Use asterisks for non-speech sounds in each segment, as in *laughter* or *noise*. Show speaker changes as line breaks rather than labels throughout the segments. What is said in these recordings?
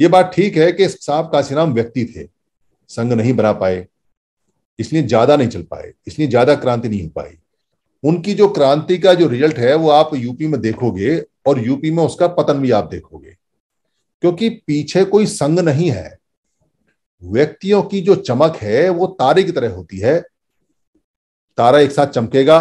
ये बात ठीक है कि साहब काशीराम व्यक्ति थे संघ नहीं बना पाए इसलिए ज्यादा नहीं चल पाए इसलिए ज्यादा क्रांति नहीं हो पाई उनकी जो क्रांति का जो रिजल्ट है वो आप यूपी में देखोगे और यूपी में उसका पतन भी आप देखोगे क्योंकि पीछे कोई संघ नहीं है व्यक्तियों की जो चमक है वो तारे की तरह होती है तारा एक साथ चमकेगा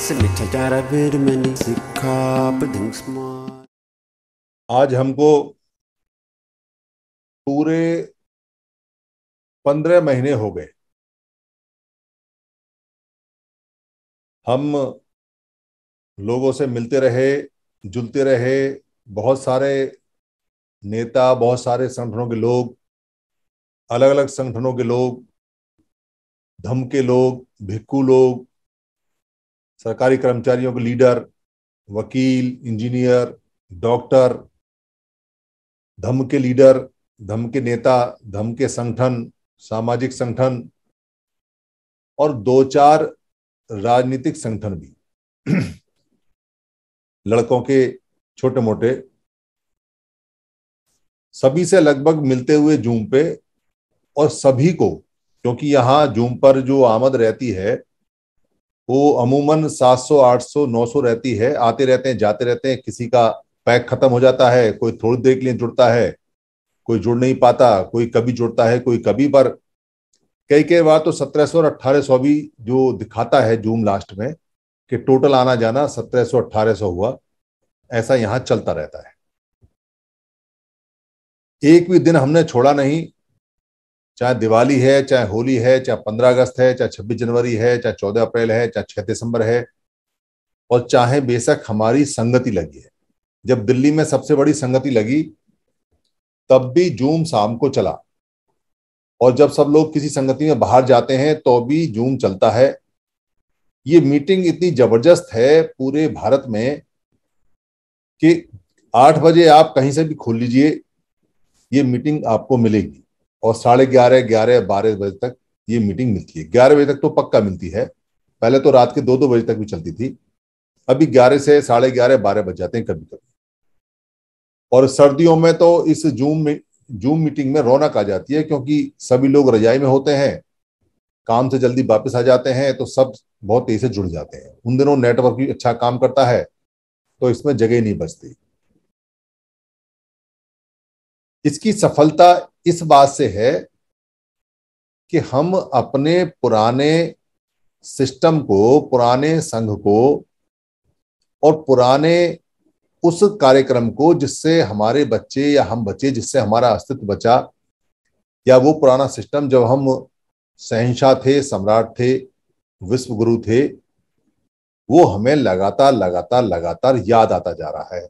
आज हमको पूरे पंद्रह महीने हो गए
हम लोगों से मिलते रहे जुलते रहे बहुत सारे नेता बहुत सारे संगठनों के लोग अलग अलग संगठनों के लोग धम के लोग भिक्कू लोग सरकारी कर्मचारियों के लीडर वकील इंजीनियर डॉक्टर धम के लीडर धम के नेता धम के संगठन सामाजिक संगठन और दो चार राजनीतिक संगठन भी *clears throat* लड़कों के छोटे मोटे सभी से लगभग मिलते हुए जूम पे और सभी को क्योंकि यहां जूम पर जो आमद रहती है वो अमूमन 700, 800, 900 रहती है आते रहते हैं जाते रहते हैं किसी का पैक खत्म हो जाता है कोई थोड़ी देर के लिए जुड़ता है कोई जुड़ नहीं पाता कोई कभी जुड़ता है कोई कभी पर कई कई बार तो सत्रह सौ और अट्ठारह सौ भी जो दिखाता है जूम लास्ट में कि टोटल आना जाना सत्रह सौ अट्ठारह सौ हुआ ऐसा यहां चलता रहता है एक भी दिन हमने छोड़ा नहीं चाहे दिवाली है चाहे होली है चाहे पंद्रह अगस्त है चाहे छब्बीस जनवरी है चाहे चौदह अप्रैल है चाहे छह दिसंबर है और चाहे बेशक हमारी संगति लगी है जब दिल्ली में सबसे बड़ी संगति लगी तब भी जूम शाम को चला और जब सब लोग किसी संगति में बाहर जाते हैं तो भी जूम चलता है ये मीटिंग इतनी जबरदस्त है पूरे भारत में कि आठ बजे आप कहीं से भी खोल लीजिए ये मीटिंग आपको मिलेगी और साढ़े ग्यारह ग्यारह बारह बजे तक ये मीटिंग मिलती है ग्यारह बजे तक तो पक्का मिलती है पहले तो रात के दो दो बजे तक भी चलती थी अभी ग्यारह से साढ़े ग्यारह बारह बज जाते हैं कभी कभी और सर्दियों में तो इस जूम में जूम मीटिंग में रौनक आ जाती है क्योंकि सभी लोग रजाई में होते हैं काम से जल्दी वापस आ जाते हैं तो सब बहुत तेजी से जुड़ जाते हैं उन दिनों नेटवर्क भी अच्छा काम करता है तो इसमें जगह नहीं बचती इसकी सफलता इस बात से है कि हम अपने पुराने सिस्टम को पुराने संघ को और पुराने उस कार्यक्रम को जिससे हमारे बच्चे या हम बचे जिससे हमारा अस्तित्व बचा या वो पुराना सिस्टम जब हम सहनशाह थे सम्राट थे विश्व गुरु थे वो हमें लगातार लगातार लगातार याद आता जा रहा है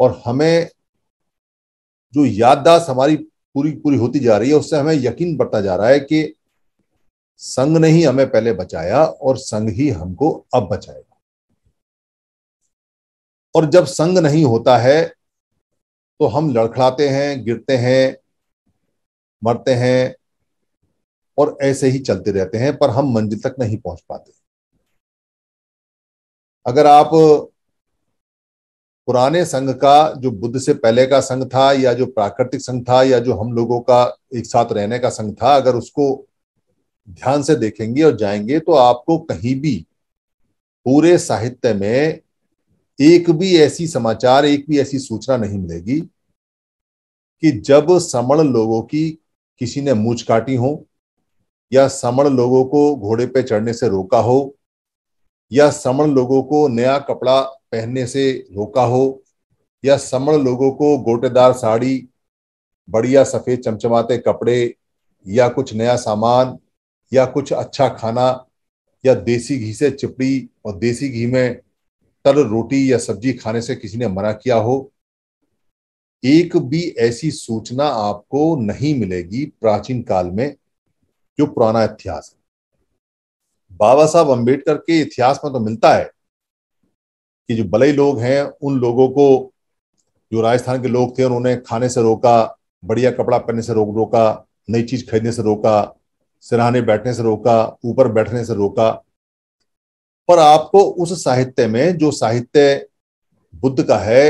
और हमें जो याददाश्त हमारी पूरी पूरी होती जा रही है उससे हमें यकीन बढ़ता जा रहा है कि संघ ने ही हमें पहले बचाया और संघ ही हमको अब बचाएगा और जब संघ नहीं होता है तो हम लड़खड़ाते हैं गिरते हैं मरते हैं और ऐसे ही चलते रहते हैं पर हम मंजिल तक नहीं पहुंच पाते अगर आप पुराने संघ का जो बुद्ध से पहले का संघ था या जो प्राकृतिक संघ था या जो हम लोगों का एक साथ रहने का संघ था अगर उसको ध्यान से देखेंगे और जाएंगे तो आपको कहीं भी पूरे साहित्य में एक भी ऐसी समाचार एक भी ऐसी सूचना नहीं मिलेगी कि जब समण लोगों की किसी ने मूछ काटी हो या समण लोगों को घोड़े पे चढ़ने से रोका हो या समण लोगों को नया कपड़ा पहनने से रोका हो या समण लोगों को गोटेदार साड़ी बढ़िया सफ़ेद चमचमाते कपड़े या कुछ नया सामान या कुछ अच्छा खाना या देसी घी से चिपड़ी और देसी घी में तल रोटी या सब्जी खाने से किसी ने मना किया हो एक भी ऐसी सूचना आपको नहीं मिलेगी प्राचीन काल में जो पुराना इतिहास है बाबा साहब अंबेडकर के इतिहास में तो मिलता है कि जो बलई लोग हैं उन लोगों को जो राजस्थान के लोग थे उन्होंने खाने से रोका बढ़िया कपड़ा पहनने से रोक रोका नई चीज खरीदने से रोका सिराहाने बैठने से रोका ऊपर बैठने से रोका पर आपको उस साहित्य में जो साहित्य बुद्ध का है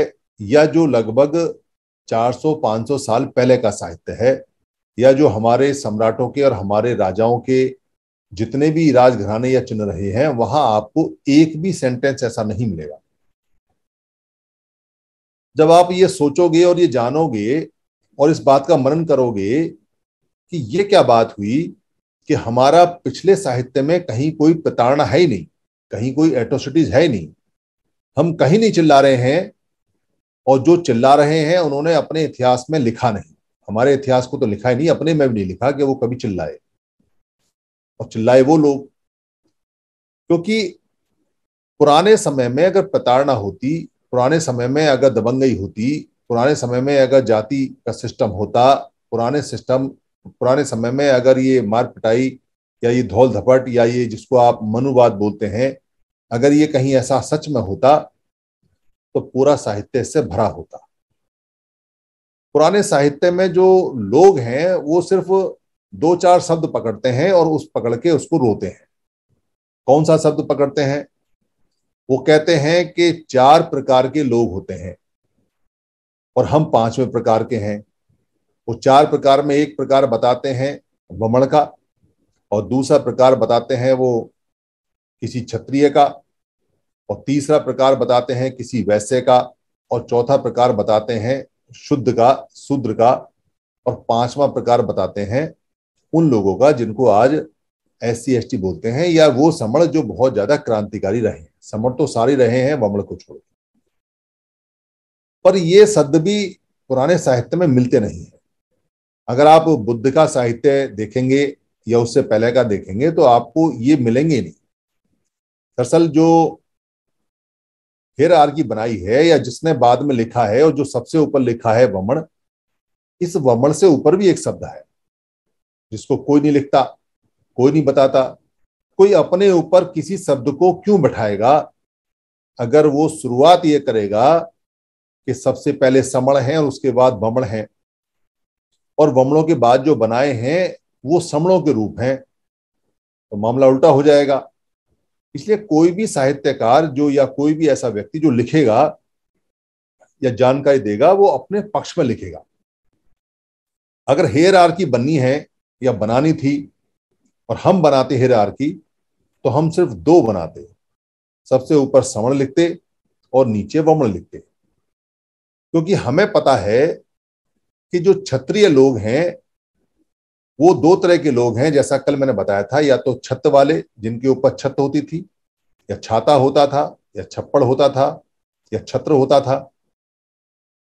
या जो लगभग 400-500 साल पहले का साहित्य है या जो हमारे सम्राटों के और हमारे राजाओं के जितने भी राजघराने या चिन्ह रहे हैं वहां आपको एक भी सेंटेंस ऐसा नहीं मिलेगा जब आप ये सोचोगे और ये जानोगे और इस बात का मनन करोगे कि ये क्या बात हुई कि हमारा पिछले साहित्य में कहीं कोई प्रताड़ना है ही नहीं कहीं कोई एट्रोसिटीज है नहीं हम कहीं नहीं चिल्ला रहे हैं और जो चिल्ला रहे हैं उन्होंने अपने इतिहास में लिखा नहीं हमारे इतिहास को तो लिखा ही नहीं अपने में भी नहीं लिखा कि वो कभी चिल्लाए और चिल्लाए वो लोग क्योंकि पुराने समय में अगर प्रताड़ना होती पुराने समय में अगर दबंगई होती पुराने समय में अगर जाति का सिस्टम होता पुराने सिस्टम पुराने समय में अगर ये मार पिटाई या ये धौल धपट या ये जिसको आप मनुवाद बोलते हैं अगर ये कहीं ऐसा सच में होता तो पूरा साहित्य इससे भरा होता पुराने साहित्य में जो लोग हैं वो सिर्फ दो चार शब्द पकड़ते हैं और उस पकड़ के उसको रोते हैं कौन सा शब्द पकड़ते हैं वो कहते हैं कि चार प्रकार के लोग होते हैं और हम पांचवें प्रकार के हैं वो चार प्रकार में एक प्रकार बताते हैं वमण का और दूसरा प्रकार बताते हैं वो किसी क्षत्रिय का और तीसरा प्रकार बताते हैं किसी वैश्य का और चौथा प्रकार बताते हैं शुद्ध का शूद्र का और पांचवा प्रकार बताते हैं उन लोगों का जिनको आज एस सी बोलते हैं या वो समण जो बहुत ज्यादा क्रांतिकारी रहे समर तो सारे रहे हैं वमण को छोड़ पर ये शब्द भी पुराने साहित्य में मिलते नहीं है अगर आप बुद्ध का साहित्य देखेंगे या उससे पहले का देखेंगे तो आपको ये मिलेंगे नहीं दरअसल जो हेर आर्गी बनाई है या जिसने बाद में लिखा है और जो सबसे ऊपर लिखा है वमण इस वमण से ऊपर भी एक शब्द है जिसको कोई नहीं लिखता कोई नहीं बताता कोई अपने ऊपर किसी शब्द को क्यों बैठाएगा अगर वो शुरुआत ये करेगा कि सबसे पहले समण है और उसके बाद बमण है और बमणों के बाद जो बनाए हैं वो समणों के रूप हैं तो मामला उल्टा हो जाएगा इसलिए कोई भी साहित्यकार जो या कोई भी ऐसा व्यक्ति जो लिखेगा या जानकारी देगा वो अपने पक्ष में लिखेगा अगर हेयर आर की बननी है या बनानी थी और हम बनाते हेयर आर की तो हम सिर्फ दो बनाते सबसे ऊपर समण लिखते और नीचे वमण लिखते क्योंकि हमें पता है कि जो क्षत्रिय लोग हैं वो दो तरह के लोग हैं जैसा कल मैंने बताया था या तो छत वाले जिनके ऊपर छत होती थी या छाता होता था या छप्पड़ होता था या छत्र होता था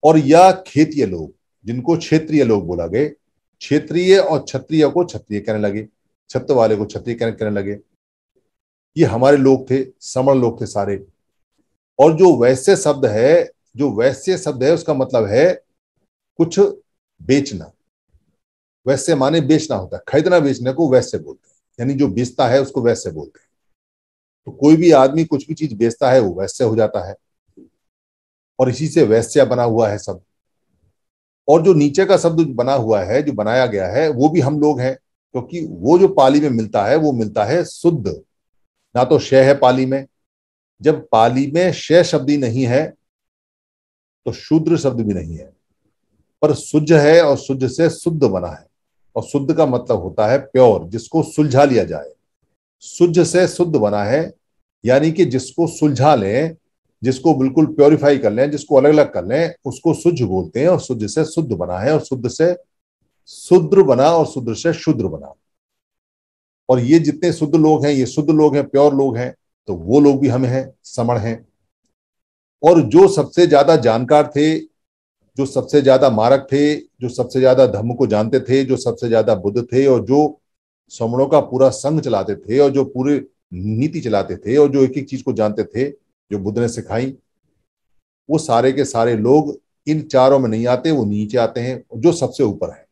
और या खेतीय लोग जिनको क्षेत्रीय लोग बोला गए क्षेत्रीय और क्षत्रिय को क्षत्रिय कहने लगे छत वाले को क्षत्रिय कहने लगे ये हमारे लोग थे समण लोग थे सारे और जो वैश्य शब्द है जो वैश्य शब्द है उसका मतलब है कुछ बेचना वैश्य माने बेचना होता है खरीदना बेचने को वैश्य बोलते हैं यानी जो बेचता है उसको वैश्य बोलते हैं तो कोई भी आदमी कुछ भी चीज बेचता है वो वैश्य हो जाता है और इसी से वैश्य बना हुआ है शब्द और जो नीचे का शब्द बना हुआ है जो बनाया गया है वो भी हम लोग हैं क्योंकि तो वो जो पाली में मिलता है वो मिलता है शुद्ध ना तो शय है पाली में जब पाली में शय शब्द ही नहीं है तो शूद्र शब्द भी नहीं है पर सुज है और सुज से शुद्ध बना है और शुद्ध का मतलब होता है प्योर जिसको सुलझा लिया जाए सुज से शुद्ध बना है यानी कि जिसको सुलझा लें जिसको बिल्कुल प्योरीफाई कर लें जिसको अलग अलग कर लें उसको सुज बोलते हैं और सुज से शुद्ध बना है और शुद्ध से शुद्र बना और शुद्र से शुद्र बना और ये जितने शुद्ध लोग हैं ये शुद्ध लोग हैं प्योर लोग हैं तो वो लोग भी हम हैं समण हैं और जो सबसे ज्यादा जानकार थे जो सबसे ज्यादा मारक थे जो सबसे ज्यादा धर्म को जानते थे जो सबसे ज्यादा बुद्ध थे और जो समणों का पूरा संघ चलाते थे और जो पूरे नीति चलाते थे और जो एक एक चीज को जानते थे जो बुद्ध ने सिखाई वो सारे के सारे लोग इन चारों में नहीं आते वो नीचे आते हैं जो सबसे ऊपर है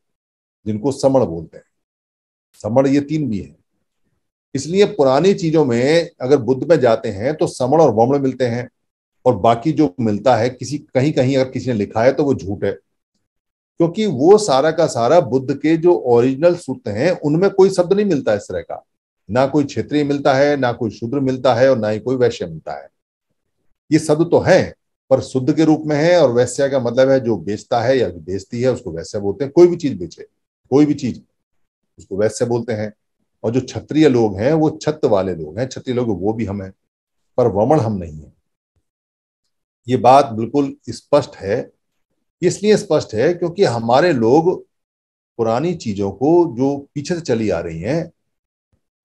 जिनको समण बोलते हैं समण ये तीन भी है इसलिए पुरानी चीजों में अगर बुद्ध में जाते हैं तो समण और वमण मिलते हैं और बाकी जो मिलता है किसी कहीं कहीं अगर किसी ने लिखा है तो वो झूठ है क्योंकि वो सारा का सारा बुद्ध के जो ओरिजिनल सूत्र हैं उनमें कोई शब्द नहीं मिलता इस तरह का ना कोई क्षेत्रीय मिलता है ना कोई शूद्र मिलता है और ना ही कोई वैश्य मिलता है ये शब्द तो है पर शुद्ध के रूप में है और वैश्य का मतलब है जो बेचता है या बेचती है उसको वैश्य बोलते हैं कोई भी चीज बेचे कोई भी चीज उसको वैश्य बोलते हैं और जो क्षत्रिय लोग हैं वो छत वाले लोग हैं क्षत्रिय लोग वो भी हम हैं पर वमण हम नहीं हैं ये बात बिल्कुल स्पष्ट है इसलिए स्पष्ट है क्योंकि हमारे लोग पुरानी चीजों को जो पीछे से चली आ रही हैं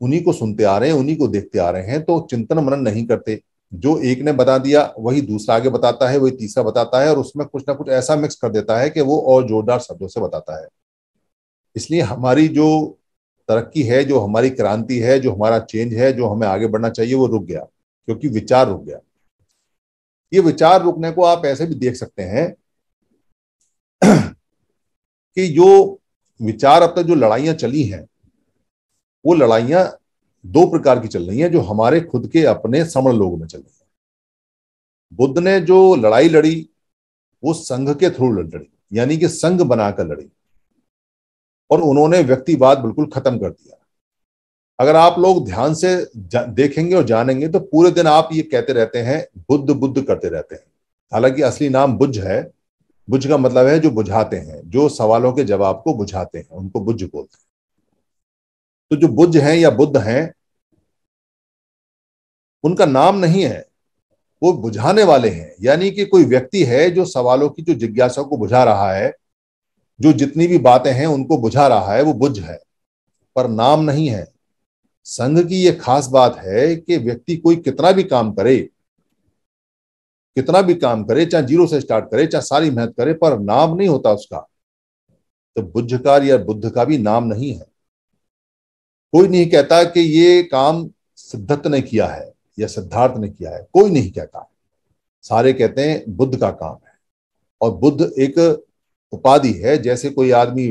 उन्हीं को सुनते आ रहे हैं उन्हीं को देखते आ रहे हैं तो चिंतन मनन नहीं करते जो एक ने बता दिया वही दूसरा आगे बताता है वही तीसरा बताता है और उसमें कुछ ना कुछ ऐसा मिक्स कर देता है कि वो और जोरदार शब्दों से बताता है इसलिए हमारी जो तरक्की है जो हमारी क्रांति है जो हमारा चेंज है जो हमें आगे बढ़ना चाहिए वो रुक गया क्योंकि विचार रुक गया ये विचार रुकने को आप ऐसे भी देख सकते हैं *clears throat* कि जो विचार अब तक जो लड़ाइयां चली हैं वो लड़ाइयां दो प्रकार की चल रही हैं जो हमारे खुद के अपने समण लोगों में चल रही हैं बुद्ध ने जो लड़ाई लड़ी वो संघ के थ्रू लड़ी यानी कि संघ बनाकर लड़ी और उन्होंने व्यक्तिवाद बिल्कुल खत्म कर दिया अगर आप लोग ध्यान से देखेंगे और जानेंगे तो पूरे दिन आप ये कहते रहते हैं बुद्ध बुद्ध करते रहते हैं हालांकि असली नाम बुझ है बुझ का मतलब है जो बुझाते हैं जो सवालों के जवाब को बुझाते हैं उनको बुझ बोलते हैं तो जो बुझ हैं या बुद्ध हैं उनका नाम नहीं है वो बुझाने वाले हैं यानी कि कोई व्यक्ति है जो सवालों की जो जिज्ञासा को बुझा रहा है जो जितनी भी बातें हैं उनको बुझा रहा है वो बुझ है पर नाम नहीं है संघ की ये खास बात है कि व्यक्ति कोई कितना भी काम करे कितना भी काम करे चाहे जीरो से स्टार्ट करे चाहे सारी मेहनत करे पर नाम नहीं होता उसका तो बुद्धकार या बुद्ध का भी नाम नहीं है कोई नहीं कहता कि ये काम सिद्धत ने किया है या सिद्धार्थ ने किया है कोई नहीं कहता सारे कहते हैं बुद्ध का काम है और बुद्ध एक उपाधि है जैसे कोई आदमी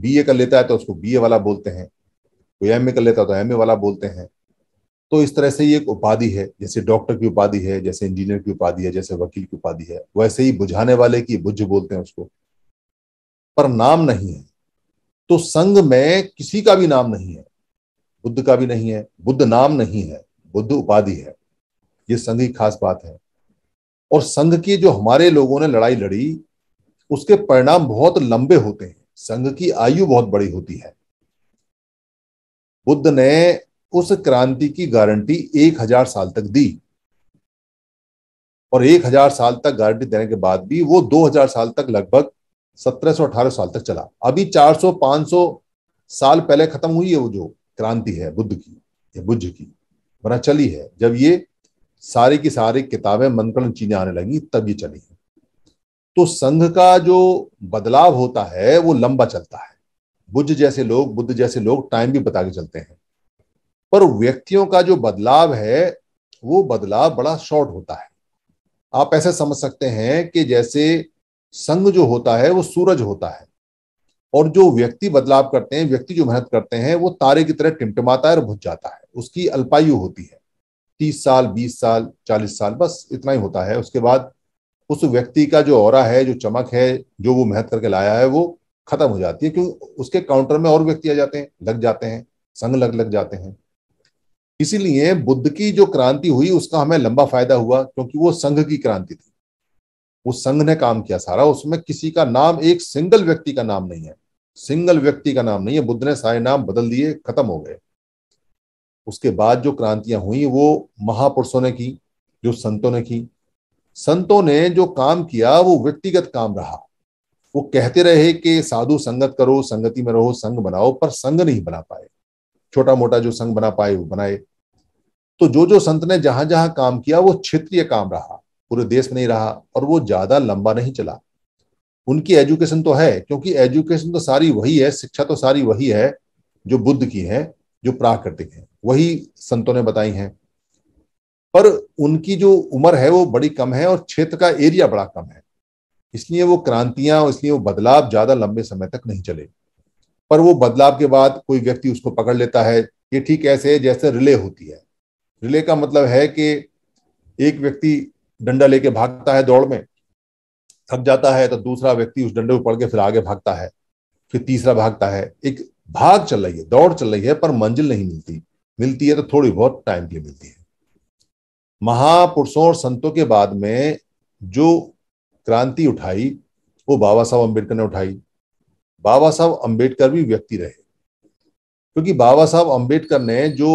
बीए कर लेता है तो उसको बीए वाला बोलते हैं कोई एमए कर लेता है तो एमए वाला बोलते हैं तो इस तरह से ये एक उपाधि है जैसे डॉक्टर की उपाधि है जैसे इंजीनियर की उपाधि है जैसे वकील की उपाधि है वैसे ही बुझाने वाले की बुझ बोलते हैं उसको पर नाम नहीं है तो संघ में किसी का भी नाम नहीं है बुद्ध का भी नहीं है बुद्ध नाम नहीं है बुद्ध उपाधि है ये संघ की खास बात है और संघ की जो हमारे लोगों ने लड़ाई लड़ी उसके परिणाम बहुत लंबे होते हैं संघ की आयु बहुत बड़ी होती है बुद्ध ने उस क्रांति की गारंटी एक हजार साल तक दी और एक हजार साल तक गारंटी देने के बाद भी वो दो हजार साल तक लगभग सत्रह सौ अठारह साल तक चला अभी चार सौ पांच सौ साल पहले खत्म हुई है वो जो क्रांति है बुद्ध की या बुद्ध की वरना चली है जब ये सारी की सारी किताबें मनकरण चीजें आने लगी तब ये चली है तो संघ का जो बदलाव होता है वो लंबा चलता है बुद्ध जैसे लोग बुद्ध जैसे लोग टाइम भी बता के चलते हैं पर व्यक्तियों का जो बदलाव है वो बदलाव बड़ा शॉर्ट होता है आप ऐसा समझ सकते हैं कि जैसे संघ जो होता है वो सूरज होता है और जो व्यक्ति बदलाव करते हैं व्यक्ति जो मेहनत करते हैं वो तारे की तरह टिमटिमाता है और भुज जाता है उसकी अल्पायु होती है तीस साल बीस साल चालीस साल बस इतना ही होता है उसके बाद उस व्यक्ति का जो और है जो चमक है जो वो मेहनत करके लाया है वो खत्म हो जाती है क्योंकि उसके काउंटर में और व्यक्ति आ जाते हैं लग जाते हैं संग लग लग जाते हैं इसीलिए बुद्ध की जो क्रांति हुई उसका हमें लंबा फायदा हुआ क्योंकि वो संघ की क्रांति थी वो संघ ने काम किया सारा उसमें किसी का नाम एक सिंगल व्यक्ति का नाम नहीं है सिंगल व्यक्ति का नाम नहीं है बुद्ध ने सारे नाम बदल दिए खत्म हो गए उसके बाद जो क्रांतियां हुई वो महापुरुषों ने की जो संतों ने की संतों ने जो काम किया वो व्यक्तिगत काम रहा वो कहते रहे कि साधु संगत करो संगति में रहो संग बनाओ पर संग नहीं बना पाए छोटा मोटा जो संग बना पाए वो बनाए तो जो जो संत ने जहां जहां काम किया वो क्षेत्रीय काम रहा पूरे देश में नहीं रहा और वो ज्यादा लंबा नहीं चला उनकी एजुकेशन तो है क्योंकि एजुकेशन तो सारी वही है शिक्षा तो सारी वही है जो बुद्ध की है जो प्राकृतिक है वही संतों ने बताई हैं पर उनकी जो उम्र है वो बड़ी कम है और क्षेत्र का एरिया बड़ा कम है इसलिए वो क्रांतियां और इसलिए वो बदलाव ज्यादा लंबे समय तक नहीं चले पर वो बदलाव के बाद कोई व्यक्ति उसको पकड़ लेता है ये ठीक ऐसे है जैसे रिले होती है रिले का मतलब है कि एक व्यक्ति डंडा लेके भागता है दौड़ में थक जाता है तो दूसरा व्यक्ति उस डंडे को पड़ के फिर आगे भागता है फिर तीसरा भागता है एक भाग चल रही है दौड़ चल रही है पर मंजिल नहीं मिलती मिलती है तो थोड़ी बहुत टाइम के लिए मिलती है महापुरुषों और संतों के बाद में जो क्रांति उठाई वो बाबा साहब अम्बेडकर ने उठाई बाबा साहब अम्बेडकर भी व्यक्ति रहे क्योंकि बाबा साहब अम्बेडकर ने जो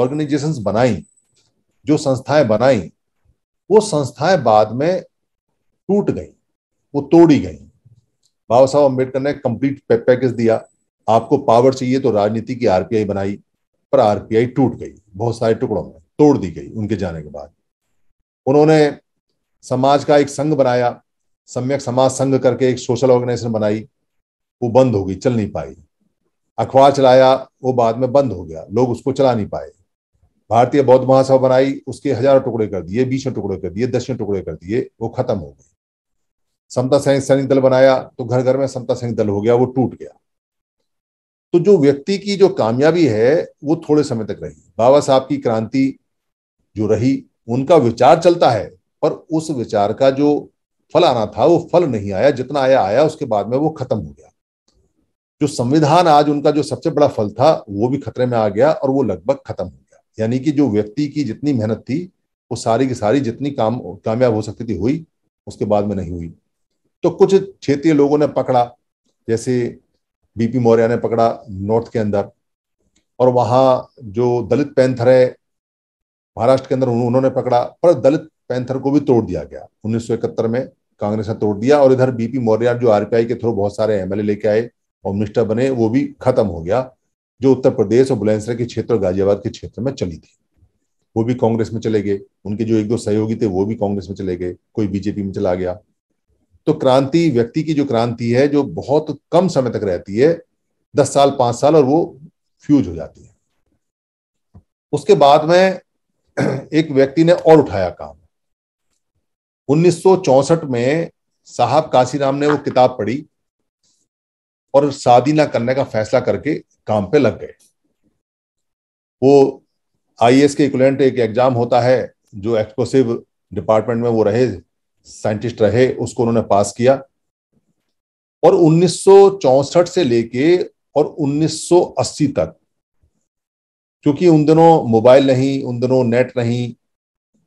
ऑर्गेनाइजेशंस बनाई जो संस्थाएं बनाई वो संस्थाएं बाद में टूट गई वो तोड़ी गई बाबा साहब अम्बेडकर ने कंप्लीट पैकेज दिया आपको पावर चाहिए तो राजनीति की आरपीआई बनाई पर आरपीआई टूट गई बहुत सारे टुकड़ों में तोड़ दी गई उनके जाने के बाद उन्होंने समाज का एक संघ बनाया सम्यक समाज संघ करके एक सोशल ऑर्गेनाइजेशन बनाई वो बंद हो गई चल नहीं पाई अखबार चलाया वो बाद में बंद हो गया लोग उसको चला नहीं पाए भारतीय बौद्ध महासभा बनाई उसके हजारों टुकड़े कर दिए बीसों टुकड़े कर दिए दसियों टुकड़े कर दिए वो खत्म हो गई समता सैनिक सैनिक दल बनाया तो घर घर में समता सैनिक दल हो गया वो टूट गया तो जो व्यक्ति की जो कामयाबी है वो थोड़े समय तक रही बाबा साहब की क्रांति जो रही उनका विचार चलता है पर उस विचार का जो फल आना था वो फल नहीं आया जितना आया आया उसके बाद में वो खत्म हो गया जो संविधान आज उनका जो सबसे बड़ा फल था वो भी खतरे में आ गया और वो लगभग खत्म हो गया यानी कि जो व्यक्ति की जितनी मेहनत थी वो सारी की सारी जितनी काम कामयाब हो सकती थी हुई उसके बाद में नहीं हुई तो कुछ क्षेत्रीय लोगों ने पकड़ा जैसे बीपी मौर्य ने पकड़ा नॉर्थ के अंदर और वहां जो दलित पैंथर है महाराष्ट्र के अंदर उन्होंने पकड़ा पर दलित पैंथर को भी तोड़ दिया गया उन्नीस में कांग्रेस ने तोड़ दिया और इधर बीपी मौर्य जो आरपीआई के थ्रू बहुत सारे एमएलए लेके आए और मिनिस्टर बने वो भी खत्म हो गया जो उत्तर प्रदेश और बुलंदसर के क्षेत्र और गाजियाबाद के क्षेत्र में चली थी वो भी कांग्रेस में चले गए उनके जो एक दो सहयोगी थे वो भी कांग्रेस में चले गए कोई बीजेपी में चला गया तो क्रांति व्यक्ति की जो क्रांति है जो बहुत कम समय तक रहती है दस साल पांच साल और वो फ्यूज हो जाती है उसके बाद में *clears throat* एक व्यक्ति ने और उठाया काम 1964 में साहब काशीराम ने वो किताब पढ़ी और शादी ना करने का फैसला करके काम पे लग गए वो आई के इक्वलेंट एक एग्जाम होता है जो एक्सप्लोसिव डिपार्टमेंट में वो रहे साइंटिस्ट रहे उसको उन्होंने पास किया और 1964 से लेके और 1980 तक क्योंकि उन दिनों मोबाइल नहीं उन दिनों नेट नहीं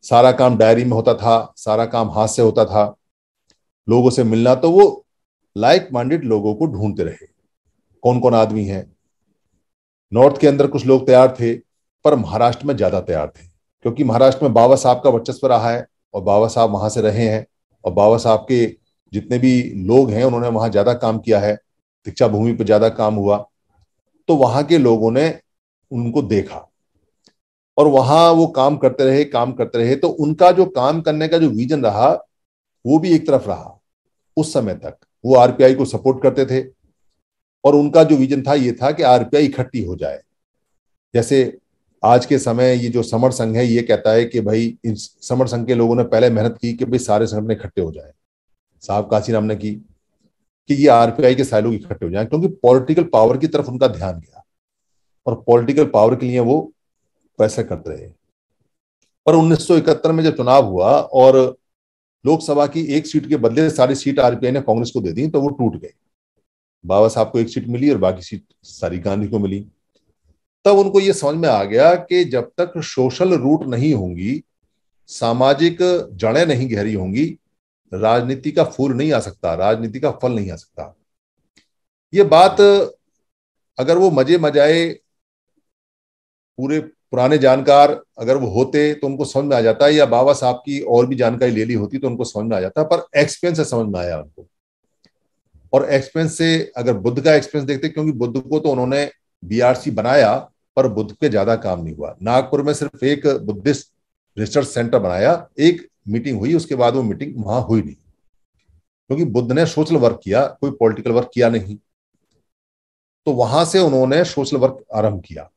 सारा काम डायरी में होता था सारा काम हाथ से होता था लोगों से मिलना तो वो लाइक माइंडेड लोगों को ढूंढते रहे कौन कौन आदमी है नॉर्थ के अंदर कुछ लोग तैयार थे पर महाराष्ट्र में ज्यादा तैयार थे क्योंकि महाराष्ट्र में बाबा साहब का वर्चस्व रहा है और बाबा साहब वहां से रहे हैं और बाबा साहब के जितने भी लोग हैं उन्होंने वहां ज्यादा काम किया है दीक्षा भूमि पर ज्यादा काम हुआ तो वहां के लोगों ने उनको देखा और वहां वो काम करते रहे काम करते रहे तो उनका जो काम करने का जो विजन रहा वो भी एक तरफ रहा उस समय तक वो आरपीआई को सपोर्ट करते थे और उनका जो विजन था ये था कि आरपीआई इकट्ठी हो जाए जैसे आज के समय ये जो समर संघ है ये कहता है कि भाई इन समर संघ के लोगों ने पहले मेहनत की कि भाई सारे संगठन इकट्ठे हो जाए साहब काशीराम ने की कि ये आरपीआई के सारे लोग इकट्ठे हो जाए क्योंकि पॉलिटिकल पावर की तरफ उनका ध्यान गया और पॉलिटिकल पावर के लिए वो पैसा करते रहे पर 1971 में जब चुनाव हुआ और लोकसभा की एक सीट के बदले सारी सीट आरपीआई ने कांग्रेस को दे दी तो वो टूट गए बाबा साहब को एक सीट मिली और बाकी सीट सारी गांधी को मिली तब उनको ये समझ में आ गया कि जब तक सोशल रूट नहीं होंगी सामाजिक जड़ें नहीं गहरी होंगी राजनीति का फूल नहीं आ सकता राजनीति का फल नहीं आ सकता ये बात अगर वो मजे मजाए पूरे पुराने जानकार अगर वो होते तो उनको समझ में आ जाता है या बाबा साहब की और भी जानकारी ले ली होती तो उनको समझ में आ जाता पर एक्सपीरियंस से समझ में आया उनको और एक्सपीरियंस से अगर बुद्ध का एक्सपीरियंस देखते क्योंकि बुद्ध को तो उन्होंने बीआरसी बनाया पर बुद्ध पे ज्यादा काम नहीं हुआ नागपुर में सिर्फ एक बुद्धिस्ट रिसर्च सेंटर बनाया एक मीटिंग हुई उसके बाद वो मीटिंग वहां हुई नहीं क्योंकि बुद्ध ने सोशल वर्क किया कोई पॉलिटिकल वर्क किया नहीं तो वहां से उन्होंने सोशल वर्क आरंभ किया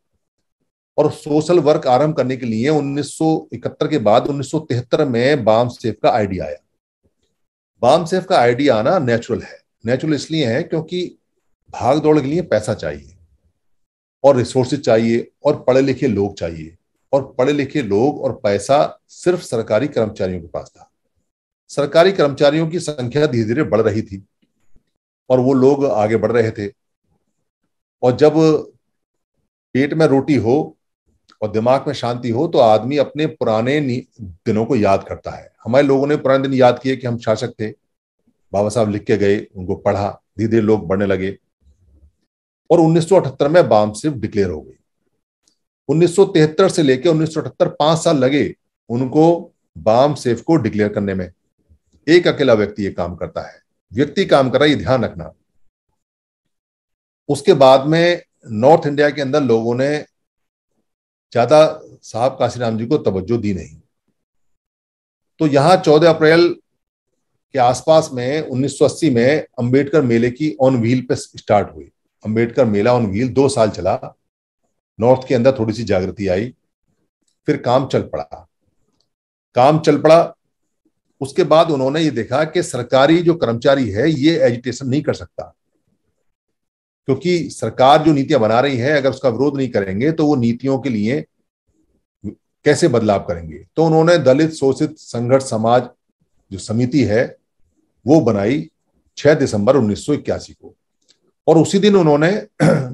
और सोशल वर्क आरंभ करने के लिए 1971 के बाद 1973 में बाम सेफ का आइडिया आया बाम सेफ का आइडिया आना नेचुरल है नेचुरल इसलिए है क्योंकि भाग दौड़ के लिए पैसा चाहिए और रिसोर्सेज चाहिए और पढ़े लिखे लोग चाहिए और पढ़े लिखे लोग और पैसा सिर्फ सरकारी कर्मचारियों के पास था सरकारी कर्मचारियों की संख्या धीरे धीरे बढ़ रही थी और वो लोग आगे बढ़ रहे थे और जब पेट में रोटी हो और दिमाग में शांति हो तो आदमी अपने पुराने दिनों को याद करता है हमारे लोगों ने पुराने दिन याद किए कि हम शासक थे बाबा साहब लिख के गए उनको पढ़ा धीरे धीरे लोग बढ़ने लगे और 1978 में बाम सिर्फ डिक्लेयर हो गई 1973 से लेकर 1978 पांच साल लगे उनको बाम सेफ को डिक्लेयर करने में एक अकेला व्यक्ति ये काम करता है व्यक्ति काम कर रहा है ये ध्यान रखना उसके बाद में नॉर्थ इंडिया के अंदर लोगों ने ज़्यादा साहब काशीराम जी को तवज्जो दी नहीं तो यहां चौदह अप्रैल के आसपास में 1980 में अंबेडकर मेले की ऑन व्हील पे स्टार्ट हुई अंबेडकर मेला ऑन व्हील दो साल चला नॉर्थ के अंदर थोड़ी सी जागृति आई फिर काम चल पड़ा काम चल पड़ा उसके बाद उन्होंने ये देखा कि सरकारी जो कर्मचारी है ये एजिटेशन नहीं कर सकता क्योंकि सरकार जो नीतियां बना रही है अगर उसका विरोध नहीं करेंगे तो वो नीतियों के लिए कैसे बदलाव करेंगे तो उन्होंने दलित शोषित संघर्ष समाज जो समिति है वो बनाई 6 दिसंबर उन्नीस को और उसी दिन उन्होंने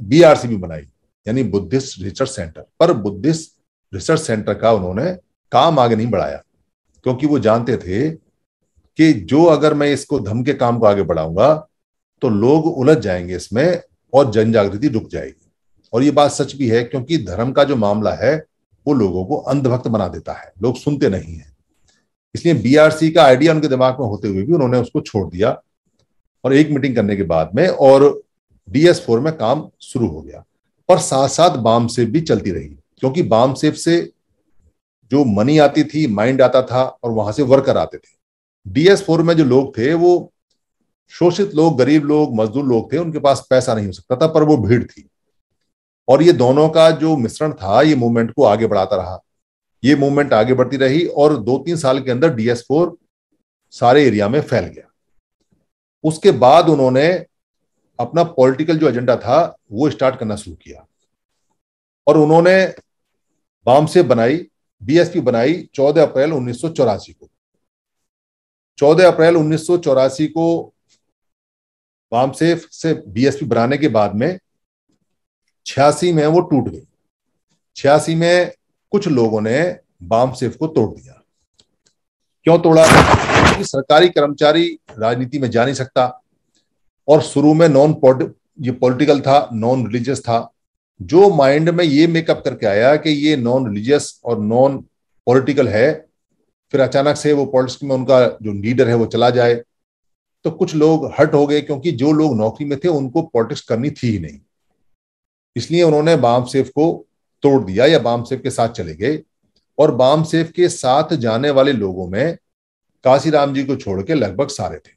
बीआरसी *clears throat* भी बनाई यानी बुद्धिस्ट रिसर्च सेंटर पर बुद्धिस्ट रिसर्च सेंटर का उन्होंने काम आगे नहीं बढ़ाया क्योंकि वो जानते थे कि जो अगर मैं इसको धम के काम को आगे बढ़ाऊंगा तो लोग उलझ जाएंगे इसमें और जन जागृति रुक जाएगी और ये बात सच भी है क्योंकि धर्म का जो मामला है वो लोगों को अंधभक्त बना देता है लोग सुनते नहीं है इसलिए बीआरसी का आइडिया उनके दिमाग में होते हुए भी उन्होंने उसको छोड़ दिया और एक मीटिंग करने के बाद में और डीएस फोर में काम शुरू हो गया और साथ साथ बाम सेफ भी चलती रही क्योंकि बाम सेफ से जो मनी आती थी माइंड आता था और वहां से वर्कर आते थे डीएस फोर में जो लोग थे वो शोषित लोग गरीब लोग मजदूर लोग थे उनके पास पैसा नहीं हो सकता था पर वो भीड़ थी और ये दोनों का जो मिश्रण था ये मूवमेंट को आगे बढ़ाता रहा ये मूवमेंट आगे बढ़ती रही और दो तीन साल के अंदर डीएस फोर सारे एरिया में फैल गया उसके बाद उन्होंने अपना पॉलिटिकल जो एजेंडा था वो स्टार्ट करना शुरू किया और उन्होंने बाम से बनाई बीएसपी बनाई 14 अप्रैल उन्नीस को 14 अप्रैल उन्नीस को वाम सेफ से बीएसपी बनाने के बाद में छियासी में वो टूट गई छियासी में कुछ लोगों ने वाम सेफ को तोड़ दिया क्यों तोड़ा क्योंकि सरकारी कर्मचारी राजनीति में जा नहीं सकता और शुरू में नॉन ये पॉलिटिकल था नॉन रिलीजियस था जो माइंड में ये मेकअप करके आया कि ये नॉन रिलीजियस और नॉन पॉलिटिकल है फिर अचानक से वो पॉलिटिक्स में उनका जो लीडर है वो चला जाए तो कुछ लोग हट हो गए क्योंकि जो लोग नौकरी में थे उनको पॉलिटिक्स करनी थी ही नहीं इसलिए उन्होंने बाम सेफ को तोड़ दिया या बाम सेफ के साथ चले गए और बाम सेफ के साथ जाने वाले लोगों में काशीराम जी को छोड़ के लगभग सारे थे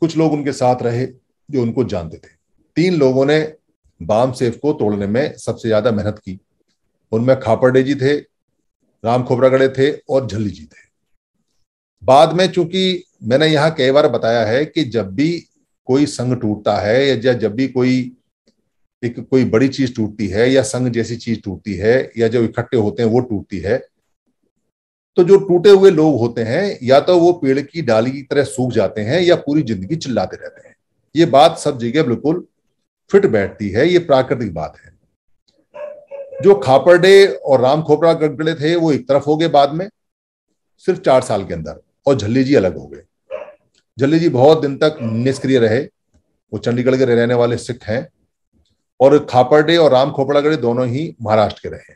कुछ लोग उनके साथ रहे जो उनको जानते थे तीन लोगों ने बाम सेफ को तोड़ने में सबसे ज्यादा मेहनत की उनमें खापरडे जी थे राम खोबरागड़े थे और झल्ली जी थे बाद में चूंकि मैंने यहाँ कई बार बताया है कि जब भी कोई संघ टूटता है या जब भी कोई एक कोई बड़ी चीज टूटती है या संघ जैसी चीज टूटती है या जो इकट्ठे होते हैं वो टूटती है तो जो टूटे हुए लोग होते हैं या तो वो पेड़ की डाली की तरह सूख जाते हैं या पूरी जिंदगी चिल्लाते रहते हैं ये बात सब जगह बिल्कुल फिट बैठती है ये प्राकृतिक बात है जो खापरडे और राम खोपरा गड़गड़े थे वो एक तरफ हो गए बाद में सिर्फ चार साल के अंदर और झल्ली जी अलग हो गए जल्ली जी बहुत दिन तक हाँ। निष्क्रिय रहे वो चंडीगढ़ के रहने वाले सिख हैं और खापरडे और राम खोपड़ागढ़ दोनों ही महाराष्ट्र के रहे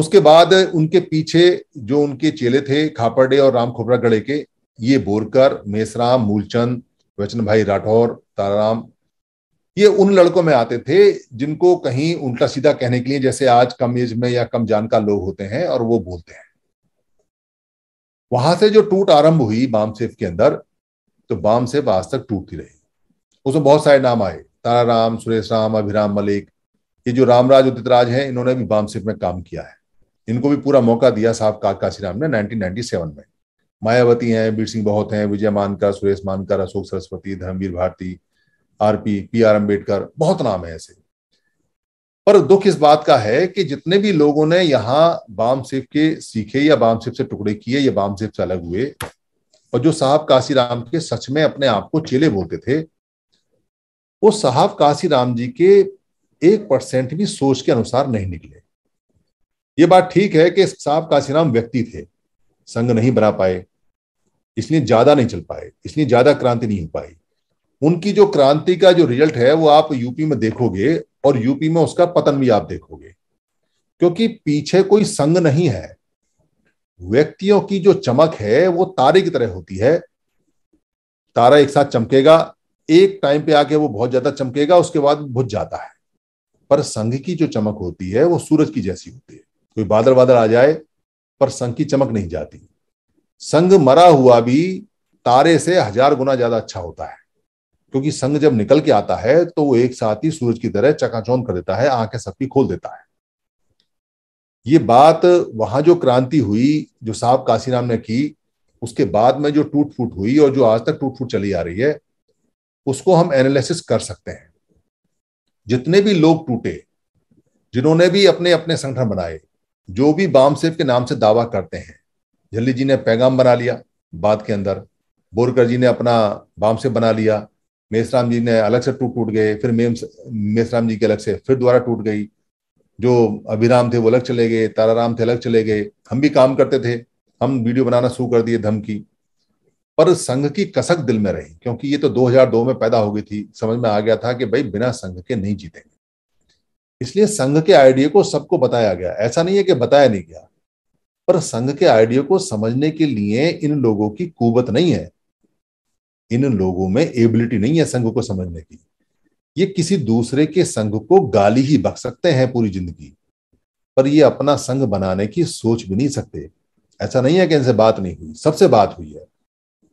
उसके बाद उनके पीछे जो उनके चेले थे खापरडे और राम खोपड़ागढ़ के ये बोरकर मेसराम मूलचंद वचन भाई राठौर ताराराम ये उन लड़कों में आते थे जिनको कहीं उल्टा सीधा कहने के लिए जैसे आज कम एज में या कम जानकार लोग होते हैं और वो बोलते हैं वहां से जो टूट आरंभ हुई बाम सेफ के अंदर तो बाम सेफ आज तक टूटती रही उसमें बहुत सारे नाम आए तारा राम सुरेश राम अभिराम मलिक ये जो रामराज उदितराज हैं इन्होंने भी बाम सेफ में काम किया है इनको भी पूरा मौका दिया साहब काकाशी राम ने नाइनटीन में मायावती हैं बीर सिंह बहुत हैं विजय Mankar Suresh Mankar Ashok Saraswati Dharmvir Bharti RP P R Ambedkar बहुत नाम है ऐसे पर दुख इस बात का है कि जितने भी लोगों ने यहां बाम सेफ के सीखे या बाम सेफ से टुकड़े किए या बाम सेफ से अलग हुए और जो साहब काशीराम के सच में अपने आप को चेले बोलते थे वो साहब काशीराम जी के एक परसेंट भी सोच के अनुसार नहीं निकले ये बात ठीक है कि साहब काशीराम व्यक्ति थे संघ नहीं बना पाए इसलिए ज्यादा नहीं चल पाए इसलिए ज्यादा क्रांति नहीं हो पाई उनकी जो क्रांति का जो रिजल्ट है वो आप यूपी में देखोगे और यूपी में उसका पतन भी आप देखोगे क्योंकि पीछे कोई संघ नहीं है व्यक्तियों की जो चमक है वो तारे की तरह होती है तारा एक साथ चमकेगा एक टाइम पे आके वो बहुत ज्यादा चमकेगा उसके बाद बुझ जाता है पर संघ की जो चमक होती है वो सूरज की जैसी होती है कोई बादल बादल आ जाए पर संघ की चमक नहीं जाती संघ मरा हुआ भी तारे से हजार गुना ज्यादा अच्छा होता है क्योंकि संघ जब निकल के आता है तो वो एक साथ ही सूरज की तरह चकाचौन कर देता है आंखें सबकी खोल देता है ये बात वहां जो क्रांति हुई जो साहब काशीराम ने की उसके बाद में जो टूट फूट हुई और जो आज तक टूट फूट चली आ रही है उसको हम एनालिसिस कर सकते हैं जितने भी लोग टूटे जिन्होंने भी अपने अपने संगठन बनाए जो भी बाम के नाम से दावा करते हैं झल्ली जी ने पैगाम बना लिया बाद के अंदर बोरकर जी ने अपना बाम बना लिया मेसराम जी ने अलग से टूट टूट गए फिर मेम मेसराम जी के अलग से फिर दोबारा टूट गई जो अभिराम थे वो अलग चले गए ताराराम थे अलग चले गए हम भी काम करते थे हम वीडियो बनाना शुरू कर दिए धमकी पर संघ की कसक दिल में रही क्योंकि ये तो 2002 में पैदा हो गई थी समझ में आ गया था कि भाई बिना संघ के नहीं जीतेंगे इसलिए संघ के आइडिया को सबको बताया गया ऐसा नहीं है कि बताया नहीं गया पर संघ के आइडियो को समझने के लिए इन लोगों की कुवत नहीं है इन लोगों में एबिलिटी नहीं है संघ को समझने की ये किसी दूसरे के संघ को गाली ही बख सकते हैं पूरी जिंदगी पर ये अपना संघ बनाने की सोच भी नहीं सकते ऐसा नहीं है कि इनसे बात नहीं हुई सबसे बात हुई है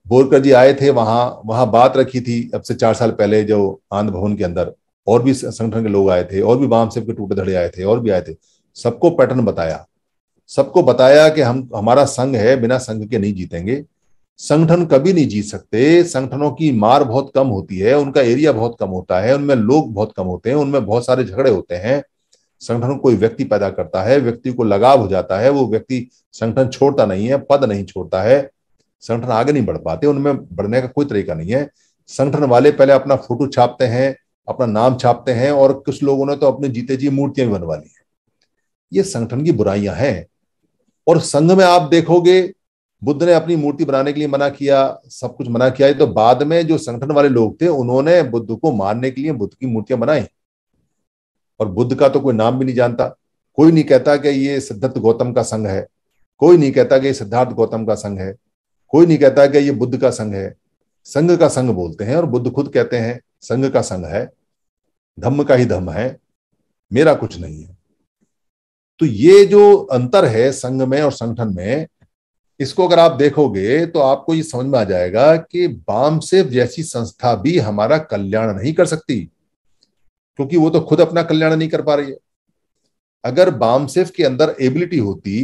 बोरकर जी आए थे वहां वहां बात रखी थी अब से चार साल पहले जो आंध्र भवन के अंदर और भी संगठन के लोग आए थे और भी वाम सेब के टूटे धड़े आए थे और भी आए थे सबको पैटर्न बताया सबको बताया कि हम हमारा संघ है बिना संघ के नहीं जीतेंगे संगठन कभी नहीं जीत सकते संगठनों की मार बहुत कम होती है उनका एरिया बहुत कम होता है उनमें लोग बहुत कम होते हैं उनमें बहुत सारे झगड़े होते हैं संगठन कोई व्यक्ति पैदा करता है व्यक्ति को लगाव हो जाता है वो व्यक्ति संगठन छोड़ता नहीं है पद नहीं छोड़ता है संगठन आगे नहीं बढ़ पाते उनमें बढ़ने का कोई तरीका नहीं है संगठन वाले पहले अपना फोटो छापते हैं अपना नाम छापते हैं और कुछ लोगों ने तो अपने जीते जी मूर्तियां भी बनवा ली है ये संगठन की बुराइयां हैं और संघ में आप देखोगे बुद्ध ने अपनी मूर्ति बनाने के लिए मना किया सब कुछ मना किया तो बाद में जो संगठन वाले लोग थे उन्होंने बुद्ध को मारने के लिए बुद्ध की मूर्तियां बनाई और बुद्ध का तो कोई नाम भी नहीं जानता कोई नहीं कहता कि ये सिद्धार्थ गौतम का संघ है कोई नहीं कहता कि ये सिद्धार्थ गौतम का संघ है कोई नहीं कहता कि ये बुद्ध का संघ है संघ का संघ बोलते हैं और बुद्ध खुद कहते हैं संघ का संघ है धम्म का ही धम्म है मेरा कुछ नहीं है तो ये जो अंतर है संघ में और संगठन में इसको अगर आप देखोगे तो आपको ये समझ में आ जाएगा कि बाम से जैसी संस्था भी हमारा कल्याण नहीं कर सकती क्योंकि वो तो खुद अपना कल्याण नहीं कर पा रही है अगर बामसेफ के अंदर एबिलिटी होती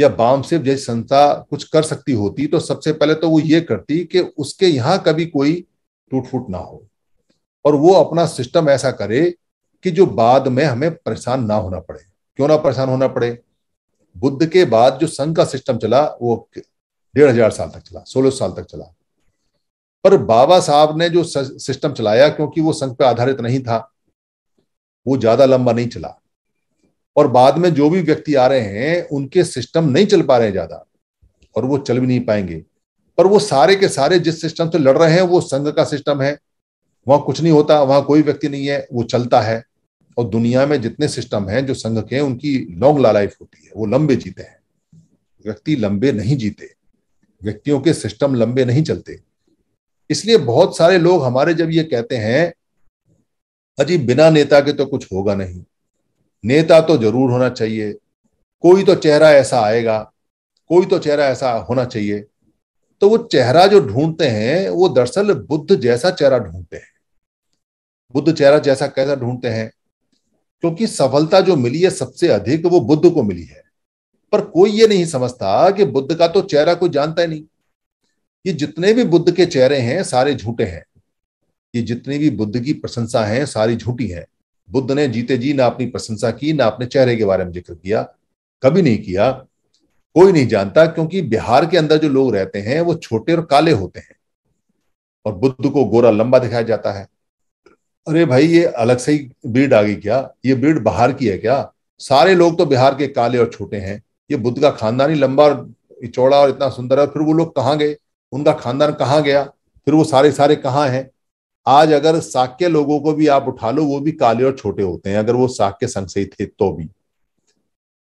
या बामसेफ जैसी संस्था कुछ कर सकती होती तो सबसे पहले तो वो ये करती कि उसके यहां कभी कोई टूट फूट ना हो और वो अपना सिस्टम ऐसा करे कि जो बाद में हमें परेशान ना होना पड़े क्यों ना परेशान होना पड़े बुद्ध के बाद जो संघ का सिस्टम चला वो डेढ़ हजार साल तक चला सोलह साल तक चला पर बाबा साहब ने जो सिस्टम चलाया क्योंकि वो संघ पर आधारित नहीं था वो ज्यादा लंबा नहीं चला और बाद में जो भी व्यक्ति आ रहे हैं उनके सिस्टम नहीं चल पा रहे हैं ज्यादा और वो चल भी नहीं पाएंगे पर वो सारे के सारे जिस सिस्टम से लड़ रहे हैं वो संघ का सिस्टम है वहां कुछ नहीं होता वहां कोई व्यक्ति नहीं है वो चलता है और दुनिया में जितने सिस्टम हैं जो संघ के हैं उनकी लॉन्ग ला लाइफ होती है वो लंबे जीते हैं व्यक्ति लंबे नहीं जीते व्यक्तियों के सिस्टम लंबे नहीं चलते इसलिए बहुत सारे लोग हमारे जब ये कहते हैं अजी बिना नेता के तो कुछ होगा नहीं नेता तो जरूर होना चाहिए कोई तो चेहरा ऐसा आएगा कोई तो चेहरा ऐसा होना चाहिए तो वो चेहरा जो ढूंढते हैं वो दरअसल बुद्ध जैसा चेहरा ढूंढते हैं बुद्ध चेहरा जैसा कैसा ढूंढते हैं क्योंकि सफलता जो मिली है सबसे अधिक वो बुद्ध को मिली है पर कोई ये नहीं समझता कि बुद्ध का तो चेहरा कोई जानता ही नहीं ये जितने भी बुद्ध के चेहरे हैं सारे झूठे हैं ये जितनी भी बुद्ध की प्रशंसा है सारी झूठी है बुद्ध ने जीते जी ना अपनी प्रशंसा की ना अपने चेहरे के बारे में जिक्र किया कभी नहीं किया कोई नहीं जानता क्योंकि बिहार के अंदर जो लोग रहते हैं वो छोटे और काले होते हैं और बुद्ध को गोरा लंबा दिखाया जाता है अरे भाई ये अलग से ही ब्रीड आ गई क्या ये ब्रीड बाहर की है क्या सारे लोग तो बिहार के काले और छोटे हैं ये बुद्ध का खानदान ही लंबा और चौड़ा और इतना सुंदर है फिर वो लोग कहाँ गए उनका खानदान कहाँ गया फिर वो सारे सारे कहाँ हैं आज अगर साक्य लोगों को भी आप उठा लो वो भी काले और छोटे होते हैं अगर वो साक्य संघ से ही थे तो भी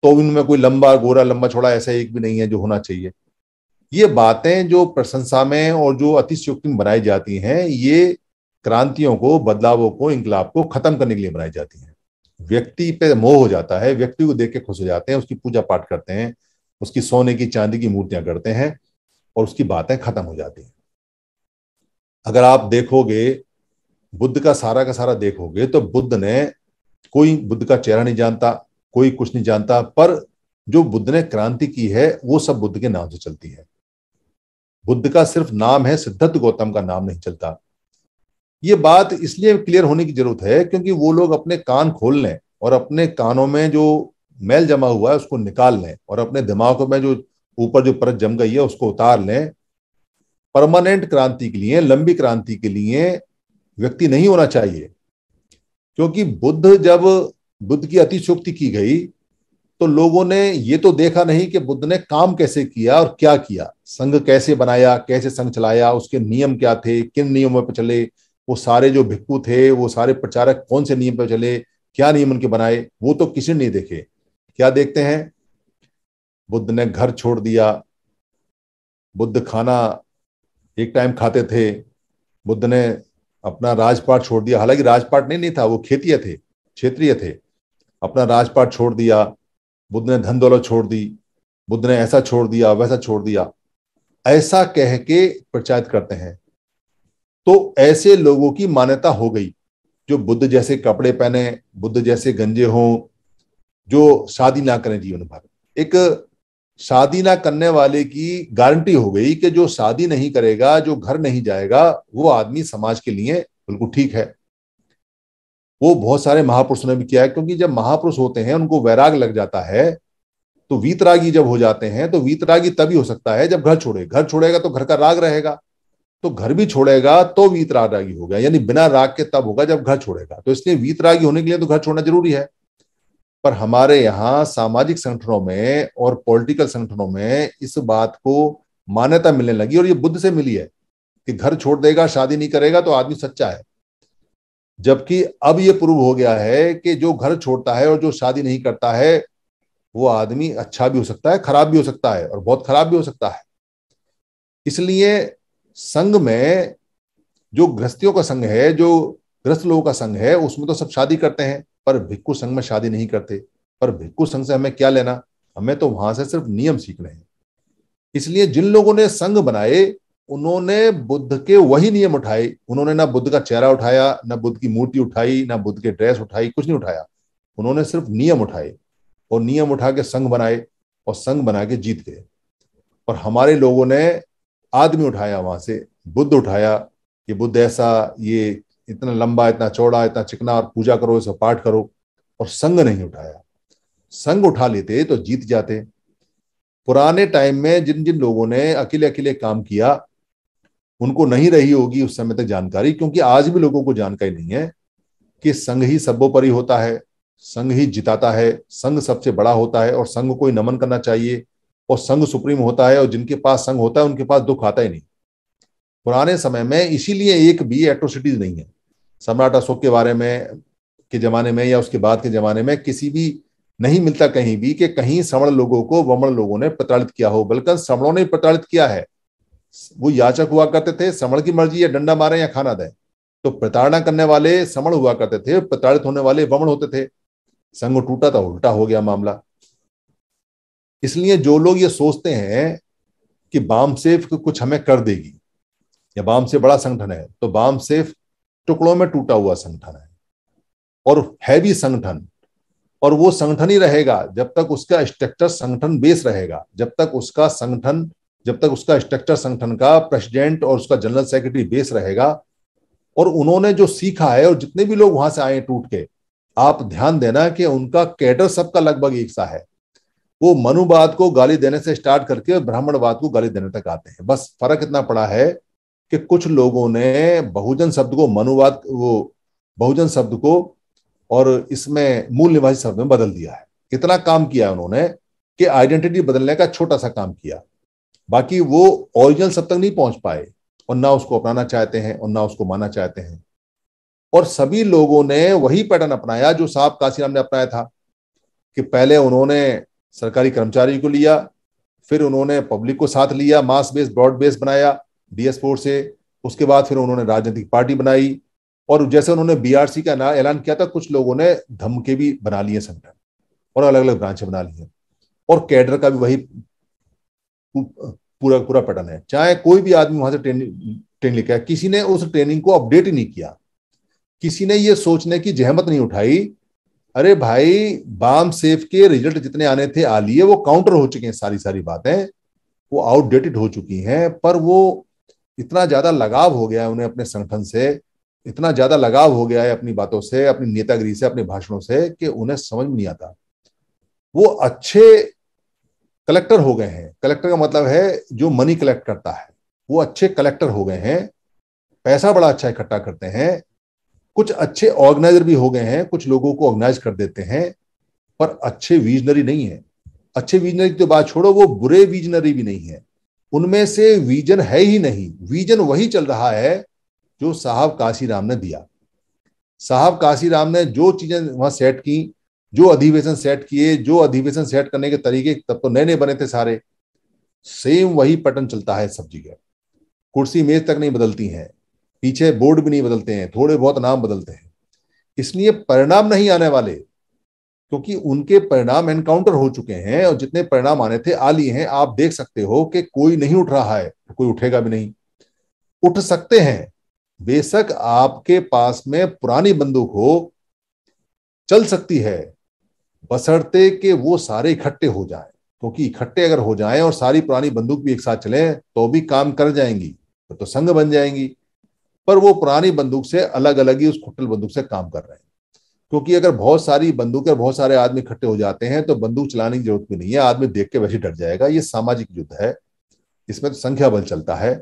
तो भी उनमें कोई लंबा गोरा लंबा छोड़ा ऐसा एक भी नहीं है जो होना चाहिए ये बातें जो प्रशंसा में और जो अतिशयोक्ति में बनाई जाती हैं ये क्रांतियों को बदलावों को इंकलाब को खत्म करने के लिए बनाई जाती है व्यक्ति पे मोह हो जाता है व्यक्ति को देख के खुश हो जाते हैं उसकी पूजा पाठ करते हैं उसकी सोने की चांदी की मूर्तियां करते हैं और उसकी बातें खत्म हो जाती हैं अगर आप देखोगे बुद्ध का सारा का सारा देखोगे तो बुद्ध ने कोई बुद्ध का चेहरा नहीं जानता कोई कुछ नहीं जानता पर जो बुद्ध ने क्रांति की है वो सब बुद्ध के नाम से चलती है बुद्ध का सिर्फ नाम है सिद्धार्थ गौतम का नाम नहीं चलता ये बात इसलिए क्लियर होने की जरूरत है क्योंकि वो लोग अपने कान खोल लें और अपने कानों में जो मैल जमा हुआ है उसको निकाल लें और अपने दिमाग में जो ऊपर जो परत जम गई है उसको उतार लें परमानेंट क्रांति के लिए लंबी क्रांति के लिए व्यक्ति नहीं होना चाहिए क्योंकि बुद्ध जब बुद्ध की अतिशोक्ति की गई तो लोगों ने ये तो देखा नहीं कि बुद्ध ने काम कैसे किया और क्या किया संघ कैसे बनाया कैसे संघ चलाया उसके नियम क्या थे किन नियमों पर चले वो सारे जो भिक्कू थे वो सारे प्रचारक कौन से नियम पर चले क्या नियम उनके बनाए वो तो किसी ने नहीं देखे क्या देखते हैं बुद्ध ने घर छोड़ दिया बुद्ध खाना एक टाइम खाते थे बुद्ध ने अपना राजपाट छोड़ दिया हालांकि राजपाट नहीं, नहीं था वो खेतीय थे क्षेत्रीय थे अपना राजपाट छोड़ दिया बुद्ध ने धन दौलत छोड़ दी बुद्ध ने ऐसा छोड़ दिया वैसा छोड़ दिया ऐसा कह के प्रचारित करते हैं तो ऐसे लोगों की मान्यता हो गई जो बुद्ध जैसे कपड़े पहने बुद्ध जैसे गंजे हों जो शादी ना करें जीवन भर एक शादी ना करने वाले की गारंटी हो गई कि जो शादी नहीं करेगा जो घर नहीं जाएगा वो आदमी समाज के लिए बिल्कुल ठीक है वो बहुत सारे महापुरुषों ने भी किया है क्योंकि जब महापुरुष होते हैं उनको वैराग लग जाता है तो वीतरागी जब हो जाते हैं तो वीतरागी तभी हो सकता है जब घर छोड़े घर छोड़ेगा तो घर का राग रहेगा तो घर भी छोड़ेगा तो वीतरागी होगा यानी बिना राग के तब होगा जब घर छोड़ेगा तो इसलिए वीतरागी होने के लिए तो घर छोड़ना जरूरी है पर हमारे यहाँ सामाजिक संगठनों में और पॉलिटिकल संगठनों में इस बात को मान्यता मिलने लगी और ये बुद्ध से मिली है कि घर छोड़ देगा शादी नहीं करेगा तो आदमी सच्चा है जबकि अब ये प्रूव हो गया है कि जो घर छोड़ता है और जो शादी नहीं करता है वो आदमी अच्छा भी हो सकता है खराब भी हो सकता है और बहुत खराब भी हो सकता है इसलिए संघ में जो गृहस्थियों का संघ है जो ग्रस्त लोगों का संघ है उसमें तो सब शादी करते हैं पर भिक्खु संघ में शादी नहीं करते पर भिक्खु संघ से हमें क्या लेना हमें तो वहां से सिर्फ नियम सीखने हैं इसलिए जिन लोगों ने संघ बनाए उन्होंने बुद्ध के वही नियम उठाए उन्होंने ना बुद्ध का चेहरा उठाया ना बुद्ध की मूर्ति उठाई ना बुद्ध के ड्रेस उठाई कुछ नहीं उठाया उन्होंने सिर्फ नियम उठाए और नियम उठा के संघ बनाए और संघ बना के जीत गए और हमारे लोगों ने आदमी उठाया वहां से बुद्ध उठाया कि बुद्ध ऐसा ये इतना लंबा इतना चौड़ा इतना चिकना और पूजा करो इसे पाठ करो और संग नहीं उठाया संग उठा लेते तो जीत जाते पुराने टाइम में जिन जिन लोगों ने अकेले अकेले काम किया उनको नहीं रही होगी उस समय तक जानकारी क्योंकि आज भी लोगों को जानकारी नहीं है कि संघ ही सबोपरि होता है संघ ही जिताता है संघ सबसे बड़ा होता है और संघ को ही नमन करना चाहिए और संघ सुप्रीम होता है और जिनके पास संघ होता है उनके पास दुख आता ही नहीं पुराने समय में इसीलिए एक भी एट्रोसिटीज नहीं है सम्राट अशोक के बारे में के जमाने में या उसके बाद के जमाने में किसी भी नहीं मिलता कहीं भी कि कहीं सवर्ण लोगों को वमण लोगों ने प्रताड़ित किया हो बल्कि सवर्णों ने प्रताड़ित किया है वो याचक हुआ करते थे समण की मर्जी या डंडा मारे या खाना दें तो प्रताड़ना करने वाले समण हुआ करते थे प्रताड़ित होने वाले वमण होते थे संघ टूटा था तो उल्टा हो गया मामला इसलिए जो लोग ये सोचते हैं कि बाम सेफ कुछ हमें कर देगी या बाम सेफ बड़ा संगठन है तो बाम सेफ टुकड़ों में टूटा हुआ संगठन है और है भी संगठन और वो संगठन ही रहेगा जब तक उसका स्ट्रक्चर संगठन बेस रहेगा जब तक उसका संगठन जब तक उसका स्ट्रक्चर संगठन का प्रेसिडेंट और उसका जनरल सेक्रेटरी बेस रहेगा और उन्होंने जो सीखा है और जितने भी लोग वहां से आए टूट के आप ध्यान देना कि उनका कैडर सबका लगभग एक सा है वो मनुवाद को गाली देने से स्टार्ट करके ब्राह्मणवाद को गाली देने तक आते हैं बस फर्क इतना पड़ा है कि कुछ लोगों ने बहुजन शब्द को मनुवाद वो बहुजन शब्द को और इसमें मूल निवासी शब्द में बदल दिया है इतना काम किया उन्होंने कि आइडेंटिटी बदलने का छोटा सा काम किया बाकी वो ओरिजिनल शब्द तक नहीं पहुंच पाए और ना उसको अपनाना चाहते हैं और ना उसको माना चाहते हैं और सभी लोगों ने वही पैटर्न अपनाया जो साहब काशीराम ने अपनाया था कि पहले उन्होंने सरकारी कर्मचारी को लिया फिर उन्होंने पब्लिक को साथ लिया मास बेस ब्रॉड बेस बनाया डीएस फोर से उसके बाद फिर उन्होंने राजनीतिक पार्टी बनाई और जैसे उन्होंने बीआरसी का नया ऐलान किया था कुछ लोगों ने धमके भी बना लिए संगठन और अलग अलग ब्रांचें बना ली हैं और कैडर का भी वही पूरा पूरा पैटर्न है चाहे कोई भी आदमी वहां से ट्रेनिंग ट्रेनिंग किसी ने उस ट्रेनिंग को अपडेट ही नहीं किया किसी ने यह सोचने की जहमत नहीं उठाई अरे भाई बाम सेफ के रिजल्ट जितने आने थे आ लिए वो काउंटर हो चुके हैं सारी सारी बातें वो आउटडेटेड हो चुकी हैं पर वो इतना ज्यादा लगाव हो गया है उन्हें अपने संगठन से इतना ज्यादा लगाव हो गया है अपनी बातों से अपनी नेतागिरी से अपने भाषणों से कि उन्हें समझ नहीं आता वो अच्छे कलेक्टर हो गए हैं कलेक्टर का मतलब है जो मनी कलेक्ट करता है वो अच्छे कलेक्टर हो गए हैं पैसा बड़ा अच्छा इकट्ठा करते हैं कुछ अच्छे ऑर्गेनाइजर भी हो गए हैं कुछ लोगों को ऑर्गेनाइज कर देते हैं पर अच्छे विजनरी नहीं है अच्छे विजनरी की तो बात छोड़ो वो बुरे विजनरी भी नहीं है उनमें से विजन है ही नहीं विजन वही चल रहा है जो साहब काशीराम ने दिया साहब काशीराम ने जो चीजें वहां सेट की जो अधिवेशन सेट किए जो अधिवेशन सेट करने के तरीके तब तो नए नए बने थे सारे सेम वही पैटर्न चलता है सब जगह कुर्सी मेज तक नहीं बदलती हैं पीछे बोर्ड भी नहीं बदलते हैं थोड़े बहुत नाम बदलते हैं इसलिए परिणाम नहीं आने वाले क्योंकि उनके परिणाम एनकाउंटर हो चुके हैं और जितने परिणाम आने थे आ लिए हैं आप देख सकते हो कि कोई नहीं उठ रहा है कोई उठेगा भी नहीं उठ सकते हैं बेशक आपके पास में पुरानी बंदूक हो चल सकती है बसरते के वो सारे इकट्ठे हो जाएं क्योंकि तो इकट्ठे अगर हो जाएं और सारी पुरानी बंदूक भी एक साथ चले तो भी काम कर जाएंगी तो, तो संघ बन जाएंगी पर वो पुरानी बंदूक से अलग अलग ही उस खुट्टल बंदूक से काम कर रहे हैं क्योंकि अगर बहुत सारी बंदूकें बहुत सारे आदमी इकट्ठे हो जाते हैं तो बंदूक चलाने की जरूरत भी नहीं है आदमी देख के वैसे डर जाएगा ये सामाजिक युद्ध है इसमें तो संख्या बल चलता है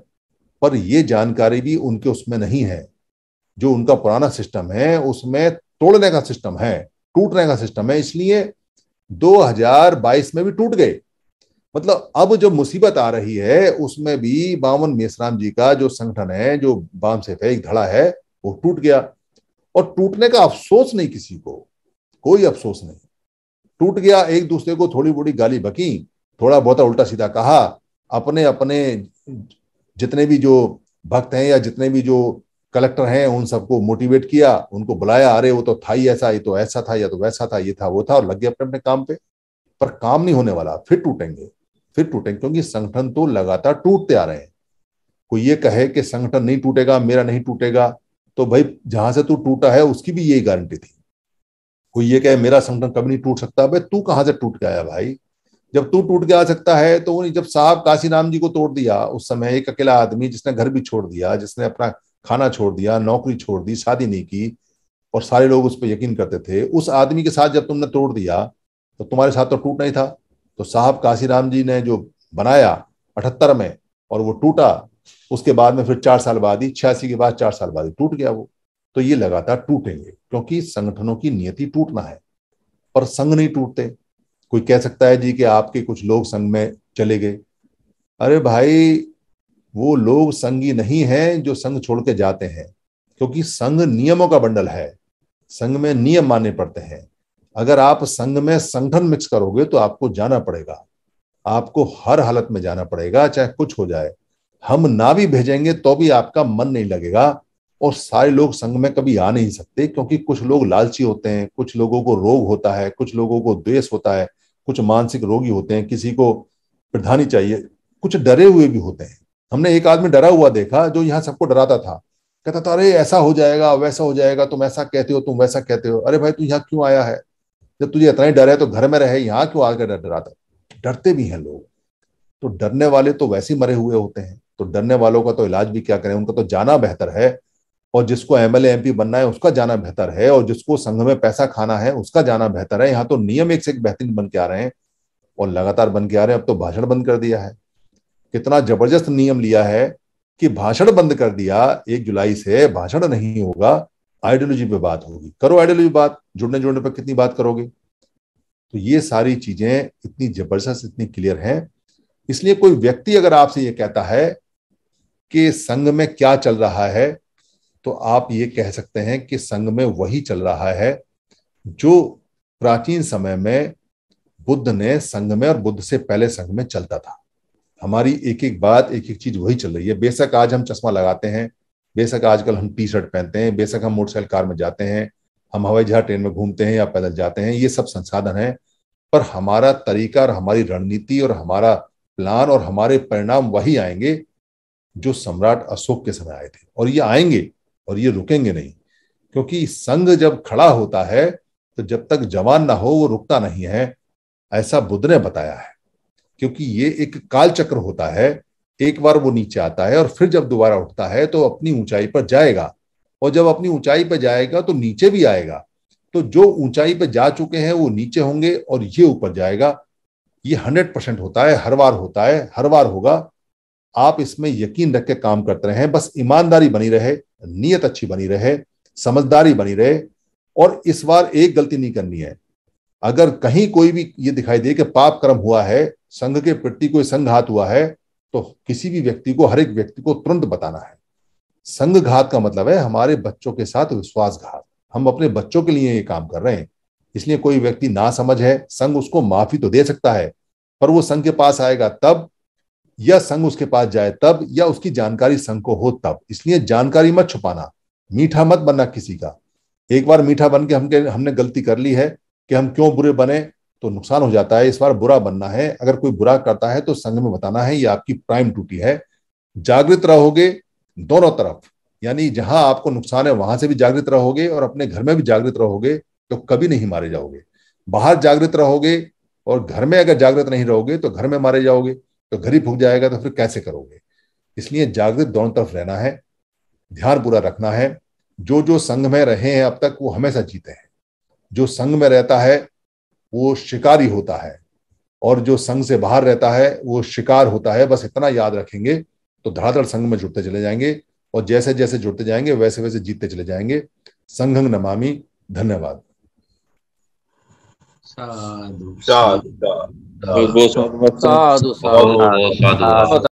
पर यह जानकारी भी उनके उसमें नहीं है जो उनका पुराना सिस्टम है उसमें तोड़ने का सिस्टम है टूटने का सिस्टम है इसलिए 2022 में भी टूट गए मतलब अब जो मुसीबत आ रही है उसमें भी बामन मेसराम जी का जो संगठन है जो बाम से एक धड़ा है वो टूट गया और टूटने का अफसोस नहीं किसी को कोई अफसोस नहीं टूट गया एक दूसरे को थोड़ी बड़ी गाली बकी थोड़ा बहुत उल्टा सीधा कहा अपने अपने जितने भी जो भक्त हैं या जितने भी जो कलेक्टर हैं उन सबको मोटिवेट किया उनको बुलाया अरे वो तो था ही ऐसा ये तो ऐसा था या तो वैसा था ये था वो था और लग गया अपने अपने काम पे पर काम नहीं होने वाला फिर टूटेंगे फिर टूटेंगे क्योंकि संगठन तो लगातार टूटते आ रहे हैं कोई ये कहे कि संगठन नहीं टूटेगा मेरा नहीं टूटेगा तो भाई जहां से तू टूटा है उसकी भी यही गारंटी थी कोई ये कहे मेरा संगठन कभी नहीं टूट सकता भाई तू कहां से टूट गया भाई जब तू टूट के आ सकता है तो उन्हें जब साहब काशीराम जी को तोड़ दिया उस समय एक अकेला आदमी जिसने घर भी छोड़ दिया जिसने अपना खाना छोड़ दिया नौकरी छोड़ दी शादी नहीं की और सारे लोग उस पर यकीन करते थे उस आदमी के साथ जब तुमने तोड़ दिया तो तुम्हारे साथ तो टूटना ही था तो साहब काशीराम जी ने जो बनाया अठहत्तर में और वो टूटा उसके बाद में फिर चार साल बाद ही छियासी के बाद चार साल बाद ही टूट गया वो तो ये लगातार टूटेंगे क्योंकि संगठनों की नियति टूटना है और संघ नहीं टूटते कोई कह सकता है जी कि आपके कुछ लोग संघ में चले गए अरे भाई वो लोग संघी नहीं हैं जो संघ छोड़ के जाते हैं क्योंकि संघ नियमों का बंडल है संघ में नियम मानने पड़ते हैं अगर आप संघ में संगठन मिक्स करोगे तो आपको जाना पड़ेगा आपको हर हालत में जाना पड़ेगा चाहे कुछ हो जाए हम ना भी भेजेंगे तो भी आपका मन नहीं लगेगा और सारे लोग संघ में कभी आ नहीं सकते क्योंकि कुछ लोग लालची होते हैं कुछ लोगों को रोग होता है कुछ लोगों को द्वेष होता है कुछ मानसिक रोगी होते हैं किसी को प्रधानी चाहिए कुछ डरे हुए भी होते हैं हमने एक आदमी डरा हुआ देखा जो यहाँ सबको डराता था कहता था अरे ऐसा हो जाएगा वैसा हो जाएगा तुम ऐसा कहते हो तुम वैसा कहते हो अरे भाई तू यहाँ क्यों आया है जब तुझे इतना ही डर है तो घर में रहे यहाँ क्यों आकर डर डराता डरते भी हैं लोग तो डरने वाले तो वैसे ही मरे हुए होते हैं तो डरने वालों का तो इलाज भी क्या करें उनका तो जाना बेहतर है और जिसको एम एमपी बनना है उसका जाना बेहतर है और जिसको संघ में पैसा खाना है उसका जाना बेहतर है यहाँ तो नियम एक से एक बेहतरीन बन के आ रहे हैं और लगातार बन के आ रहे हैं अब तो भाषण बंद कर दिया है कितना जबरदस्त नियम लिया है कि भाषण बंद कर दिया एक जुलाई से भाषण नहीं होगा आइडियोलॉजी पे बात होगी करो आइडियोलॉजी बात जुड़ने जुड़ने पर कितनी बात करोगे तो ये सारी चीजें इतनी जबरदस्त इतनी क्लियर हैं इसलिए कोई व्यक्ति अगर आपसे ये कहता है कि संघ में क्या चल रहा है तो आप ये कह सकते हैं कि संघ में वही चल रहा है जो प्राचीन समय में बुद्ध ने संघ में और बुद्ध से पहले संघ में चलता था हमारी एक एक बात एक एक चीज वही चल रही है बेशक आज हम चश्मा लगाते हैं बेशक आजकल हम टी शर्ट पहनते हैं बेशक हम मोटरसाइकिल कार में जाते हैं हम हवाई जहाज ट्रेन में घूमते हैं या पैदल जाते हैं ये सब संसाधन है पर हमारा तरीका और हमारी रणनीति और हमारा प्लान और हमारे परिणाम वही आएंगे जो सम्राट अशोक के समय आए थे और ये आएंगे और ये रुकेंगे नहीं क्योंकि संघ जब खड़ा होता है तो जब तक जवान ना हो वो रुकता नहीं है ऐसा बुद्ध ने बताया है क्योंकि ये एक कालचक्र होता है एक बार वो नीचे आता है और फिर जब दोबारा उठता है तो अपनी ऊंचाई पर जाएगा और जब अपनी ऊंचाई पर जाएगा तो नीचे भी आएगा तो जो ऊंचाई पर जा चुके हैं वो नीचे होंगे और ये ऊपर जाएगा ये हंड्रेड परसेंट होता है हर बार होता है हर बार होगा आप इसमें यकीन रख के काम करते रहें बस ईमानदारी बनी रहे नीयत अच्छी बनी रहे समझदारी बनी रहे और इस बार एक गलती नहीं करनी है अगर कहीं कोई भी ये दिखाई दे कि पाप कर्म हुआ है संघ के प्रति कोई संघ हाथ हुआ है तो किसी भी व्यक्ति को हर एक व्यक्ति को तुरंत बताना है संघ घात का मतलब है हमारे बच्चों के साथ विश्वासघात हम अपने बच्चों के लिए ये काम कर रहे हैं इसलिए कोई व्यक्ति ना समझ है संघ उसको माफी तो दे सकता है पर वो संघ के पास आएगा तब या संघ उसके पास जाए तब या उसकी जानकारी संघ को हो तब इसलिए जानकारी मत छुपाना मीठा मत बनना किसी का एक बार मीठा बन के हम हमने गलती कर ली है कि हम क्यों बुरे बने तो नुकसान हो जाता है इस बार बुरा बनना है अगर कोई बुरा करता है तो संघ में बताना है ये आपकी प्राइम ड्यूटी है जागृत रहोगे दोनों तरफ यानी जहां आपको नुकसान है वहां से भी जागृत रहोगे और अपने घर में भी जागृत रहोगे तो कभी नहीं मारे जाओगे बाहर जागृत रहोगे और घर में अगर जागृत नहीं रहोगे तो घर में मारे जाओगे तो घर ही फूक जाएगा तो फिर कैसे करोगे इसलिए जागृत दोनों तरफ रहना है ध्यान पूरा रखना है जो जो संघ में रहे हैं अब तक वो हमेशा जीते हैं जो संघ में रहता है वो शिकारी होता है और जो संघ से बाहर रहता है वो शिकार होता है बस इतना याद रखेंगे तो धड़ाधड़ संघ में जुड़ते चले जाएंगे और जैसे जैसे जुड़ते जाएंगे वैसे वैसे जीतते चले जाएंगे संघंग नमामी धन्यवाद
साधु साधु साधु साधु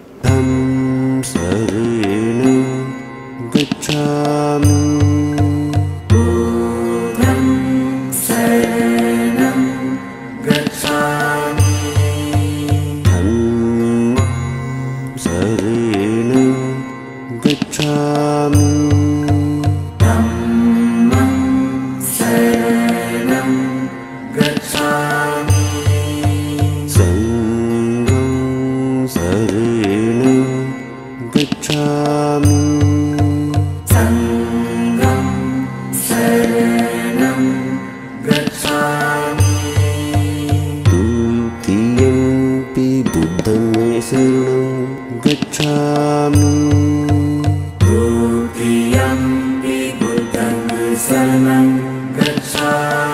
सरेण गच्छामि Saranam Gacchami